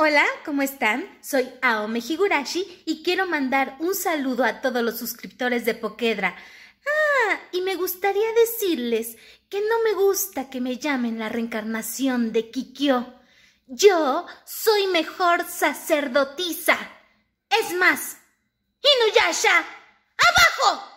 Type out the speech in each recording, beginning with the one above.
Hola, ¿cómo están? Soy Aome Higurashi y quiero mandar un saludo a todos los suscriptores de Pokedra. Ah, y me gustaría decirles que no me gusta que me llamen la reencarnación de Kikyo. Yo soy mejor sacerdotisa. Es más, Inuyasha, ¡abajo!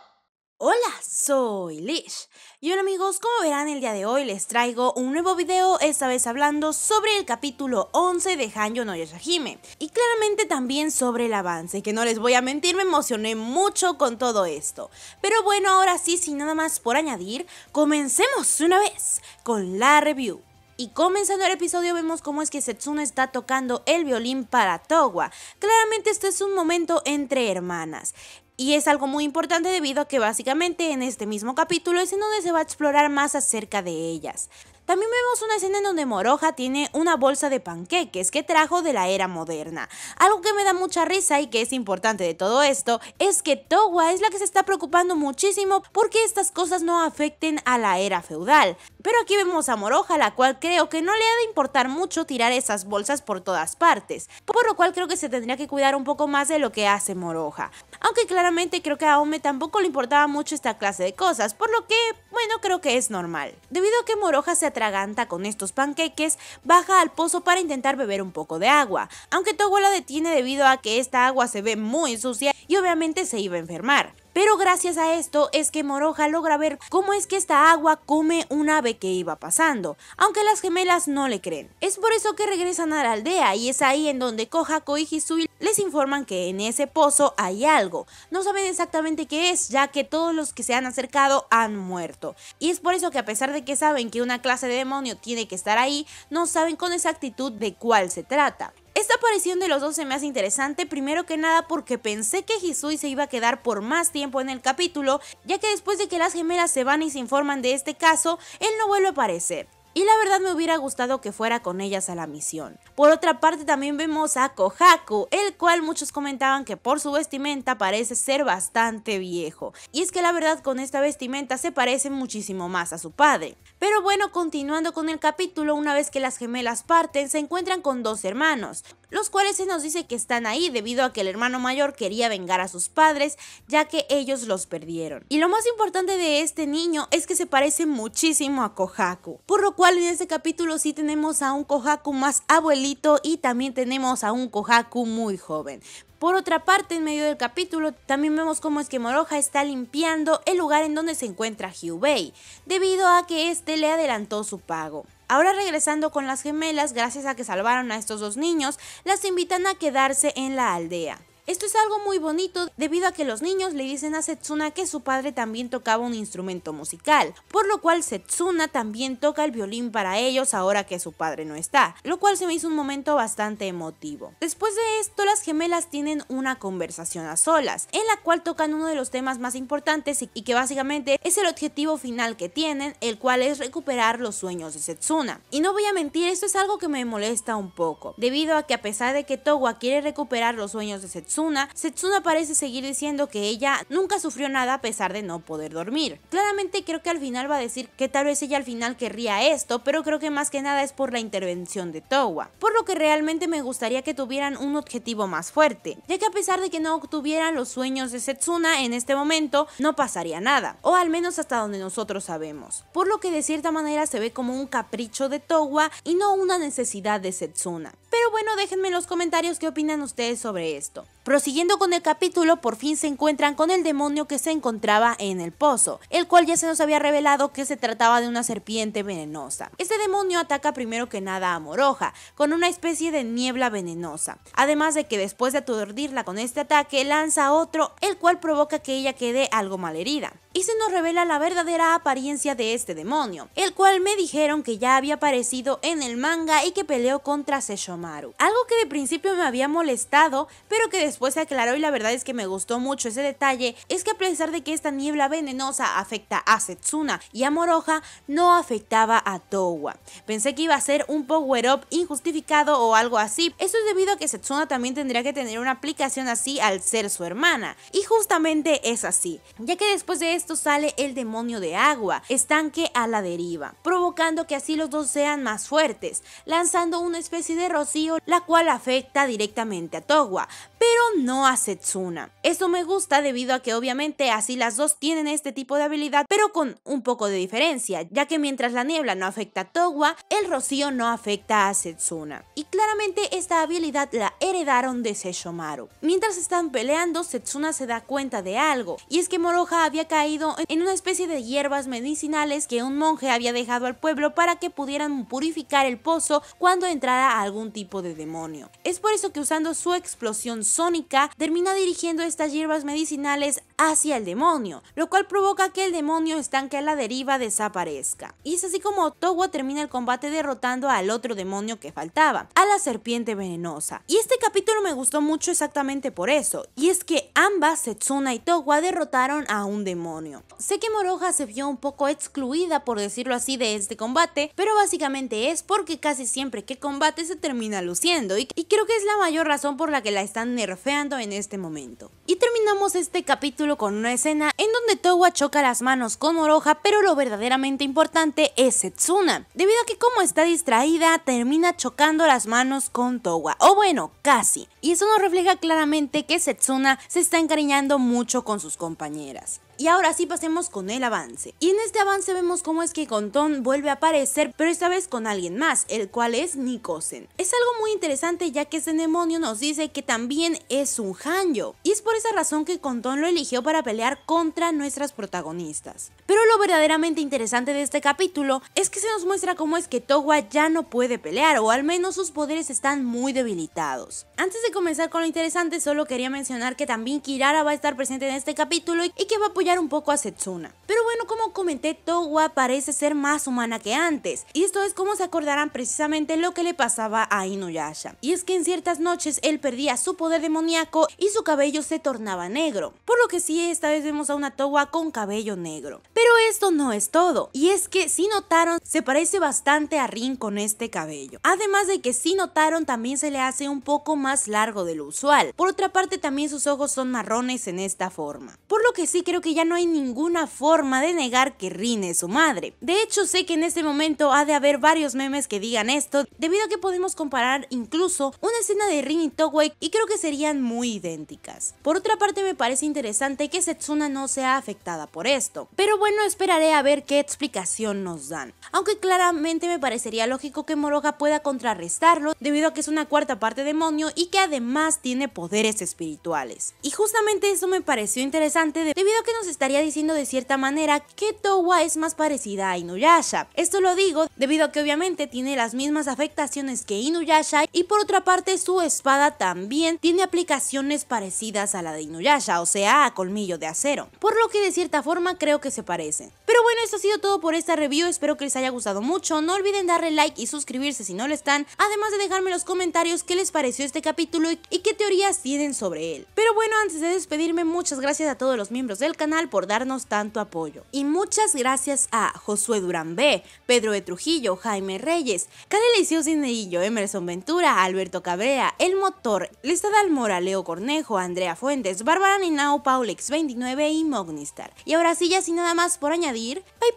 Hola, soy Lish. Y hola amigos, como verán el día de hoy les traigo un nuevo video, esta vez hablando sobre el capítulo 11 de Hanjo no Yashahime. Y claramente también sobre el avance, que no les voy a mentir, me emocioné mucho con todo esto. Pero bueno, ahora sí, sin nada más por añadir, comencemos una vez con la review. Y comenzando el episodio vemos cómo es que Setsuna está tocando el violín para Togwa. Claramente este es un momento entre hermanas. Y es algo muy importante debido a que básicamente en este mismo capítulo es en donde se va a explorar más acerca de ellas. También vemos una escena en donde Moroja tiene una bolsa de panqueques que trajo de la era moderna. Algo que me da mucha risa y que es importante de todo esto es que Towa es la que se está preocupando muchísimo porque estas cosas no afecten a la era feudal. Pero aquí vemos a Moroja, la cual creo que no le ha de importar mucho tirar esas bolsas por todas partes, por lo cual creo que se tendría que cuidar un poco más de lo que hace Moroja aunque claramente creo que a Ome tampoco le importaba mucho esta clase de cosas, por lo que, bueno, creo que es normal. Debido a que Moroja se atraganta con estos panqueques, baja al pozo para intentar beber un poco de agua, aunque Togo la detiene debido a que esta agua se ve muy sucia y obviamente se iba a enfermar. Pero gracias a esto es que Moroja logra ver cómo es que esta agua come un ave que iba pasando, aunque las gemelas no le creen. Es por eso que regresan a la aldea y es ahí en donde Kohako y Hisui les informan que en ese pozo hay algo. No saben exactamente qué es, ya que todos los que se han acercado han muerto. Y es por eso que a pesar de que saben que una clase de demonio tiene que estar ahí, no saben con exactitud de cuál se trata. Esta aparición de los dos se me hace interesante, primero que nada porque pensé que Hisui se iba a quedar por más tiempo en el capítulo, ya que después de que las gemelas se van y se informan de este caso, él no vuelve a aparecer y la verdad me hubiera gustado que fuera con ellas a la misión. Por otra parte también vemos a Kohaku, el cual muchos comentaban que por su vestimenta parece ser bastante viejo, y es que la verdad con esta vestimenta se parece muchísimo más a su padre. Pero bueno, continuando con el capítulo, una vez que las gemelas parten, se encuentran con dos hermanos, los cuales se nos dice que están ahí debido a que el hermano mayor quería vengar a sus padres ya que ellos los perdieron. Y lo más importante de este niño es que se parece muchísimo a Kohaku, por lo cual en este capítulo sí tenemos a un Kohaku más abuelito y también tenemos a un Kohaku muy joven. Por otra parte, en medio del capítulo también vemos cómo es que Moroja está limpiando el lugar en donde se encuentra Hyubei, debido a que este le adelantó su pago. Ahora regresando con las gemelas, gracias a que salvaron a estos dos niños, las invitan a quedarse en la aldea. Esto es algo muy bonito debido a que los niños le dicen a Setsuna que su padre también tocaba un instrumento musical, por lo cual Setsuna también toca el violín para ellos ahora que su padre no está, lo cual se me hizo un momento bastante emotivo. Después de esto, las gemelas tienen una conversación a solas, en la cual tocan uno de los temas más importantes y que básicamente es el objetivo final que tienen, el cual es recuperar los sueños de Setsuna. Y no voy a mentir, esto es algo que me molesta un poco, debido a que a pesar de que Towa quiere recuperar los sueños de Setsuna, Setsuna, parece seguir diciendo que ella nunca sufrió nada a pesar de no poder dormir. Claramente creo que al final va a decir que tal vez ella al final querría esto, pero creo que más que nada es por la intervención de Towa, por lo que realmente me gustaría que tuvieran un objetivo más fuerte, ya que a pesar de que no obtuvieran los sueños de Setsuna en este momento, no pasaría nada, o al menos hasta donde nosotros sabemos, por lo que de cierta manera se ve como un capricho de Towa y no una necesidad de Setsuna. Pero bueno, déjenme en los comentarios qué opinan ustedes sobre esto. Prosiguiendo con el capítulo, por fin se encuentran con el demonio que se encontraba en el pozo, el cual ya se nos había revelado que se trataba de una serpiente venenosa. Este demonio ataca primero que nada a Moroja, con una especie de niebla venenosa, además de que después de aturdirla con este ataque lanza otro, el cual provoca que ella quede algo malherida y se nos revela la verdadera apariencia de este demonio, el cual me dijeron que ya había aparecido en el manga y que peleó contra Seshomaru. Algo que de principio me había molestado, pero que después se aclaró y la verdad es que me gustó mucho ese detalle, es que a pesar de que esta niebla venenosa afecta a Setsuna y a Moroja, no afectaba a Towa. Pensé que iba a ser un power-up injustificado o algo así, eso es debido a que Setsuna también tendría que tener una aplicación así al ser su hermana, y justamente es así, ya que después de esto sale el demonio de agua, estanque a la deriva, provocando que así los dos sean más fuertes, lanzando una especie de rocío la cual afecta directamente a Togua, pero no a Setsuna. Esto me gusta debido a que obviamente así las dos tienen este tipo de habilidad, pero con un poco de diferencia, ya que mientras la niebla no afecta a Togua, el rocío no afecta a Setsuna. Y claramente esta habilidad la heredaron de Seishomaru. Mientras están peleando, Setsuna se da cuenta de algo, y es que Moroha había caído en una especie de hierbas medicinales que un monje había dejado al pueblo para que pudieran purificar el pozo cuando entrara algún tipo de demonio. Es por eso que usando su explosión sónica termina dirigiendo estas hierbas medicinales hacia el demonio, lo cual provoca que el demonio estanque a la deriva desaparezca. Y es así como Towa termina el combate derrotando al otro demonio que faltaba, a la serpiente venenosa. Y este capítulo me gustó mucho exactamente por eso, y es que ambas, Setsuna y Towa, derrotaron a un demonio Sé que Moroja se vio un poco excluida, por decirlo así, de este combate, pero básicamente es porque casi siempre que combate se termina luciendo y, creo que es la mayor razón por la que la están nerfeando en este momento. Y terminamos este capítulo con una escena en donde Towa choca las manos con Moroja, pero lo verdaderamente importante es Setsuna, debido a que como está distraída termina chocando las manos con Towa, o bueno, casi. Y eso nos refleja claramente que Setsuna se está encariñando mucho con sus compañeras. Y ahora sí pasemos con el avance. Y en este avance vemos cómo es que Contón vuelve a aparecer, pero esta vez con alguien más, el cual es Nikosen. Es algo muy interesante ya que ese demonio nos dice que también es un Hanjo. Y es por esa razón que Contón lo eligió para pelear contra nuestras protagonistas. Pero lo verdaderamente interesante de este capítulo es que se nos muestra cómo es que Towa ya no puede pelear o al menos sus poderes están muy debilitados. Antes de comenzar con lo interesante solo quería mencionar que también Kirara va a estar presente en este capítulo y que va a un poco a Setsuna. Pero bueno, como comenté, Towa parece ser más humana que antes, y esto es como se acordarán precisamente lo que le pasaba a Inuyasha. Y es que en ciertas noches él perdía su poder demoníaco y su cabello se tornaba negro, por lo que sí, esta vez vemos a una Towa con cabello negro. Pero esto no es todo, y es que si notaron, se parece bastante a Rin con este cabello. Además de que si notaron, también se le hace un poco más largo de lo usual. Por otra parte, también sus ojos son marrones en esta forma. Por lo que sí creo que ya no hay ninguna forma de negar que Rin es su madre. De hecho, sé que en este momento ha de haber varios memes que digan esto, debido a que podemos comparar incluso una escena de Rin y Togwai y creo que serían muy idénticas. Por otra parte, me parece interesante que Setsuna no sea afectada por esto. Pero bueno, espero esperaré a ver qué explicación nos dan. Aunque claramente me parecería lógico que Moroga pueda contrarrestarlo debido a que es una cuarta parte demonio y que además tiene poderes espirituales. Y justamente eso me pareció interesante debido a que nos estaría diciendo de cierta manera que Towa es más parecida a Inuyasha. Esto lo digo debido a que obviamente tiene las mismas afectaciones que Inuyasha y por otra parte su espada también tiene aplicaciones parecidas a la de Inuyasha, o sea, a colmillo de acero, por lo que de cierta forma creo que se parecen. Pero bueno, eso ha sido todo por esta review, espero que les haya gustado mucho, no olviden darle like y suscribirse si no lo están, además de dejarme en los comentarios qué les pareció este capítulo y qué teorías tienen sobre él. Pero bueno, antes de despedirme, muchas gracias a todos los miembros del canal por darnos tanto apoyo. Y muchas gracias a Josué Durán B, Pedro de Trujillo, Jaime Reyes, Carelicio Cineillo, Emerson Ventura, Alberto Cabrea, El Motor, Lestad Almora, Leo Cornejo, Andrea Fuentes, Bárbara Ninao, Paulix 29 y Mognistar. Y ahora sí, ya sin nada más por añadir. Bye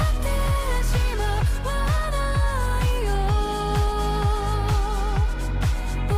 bye.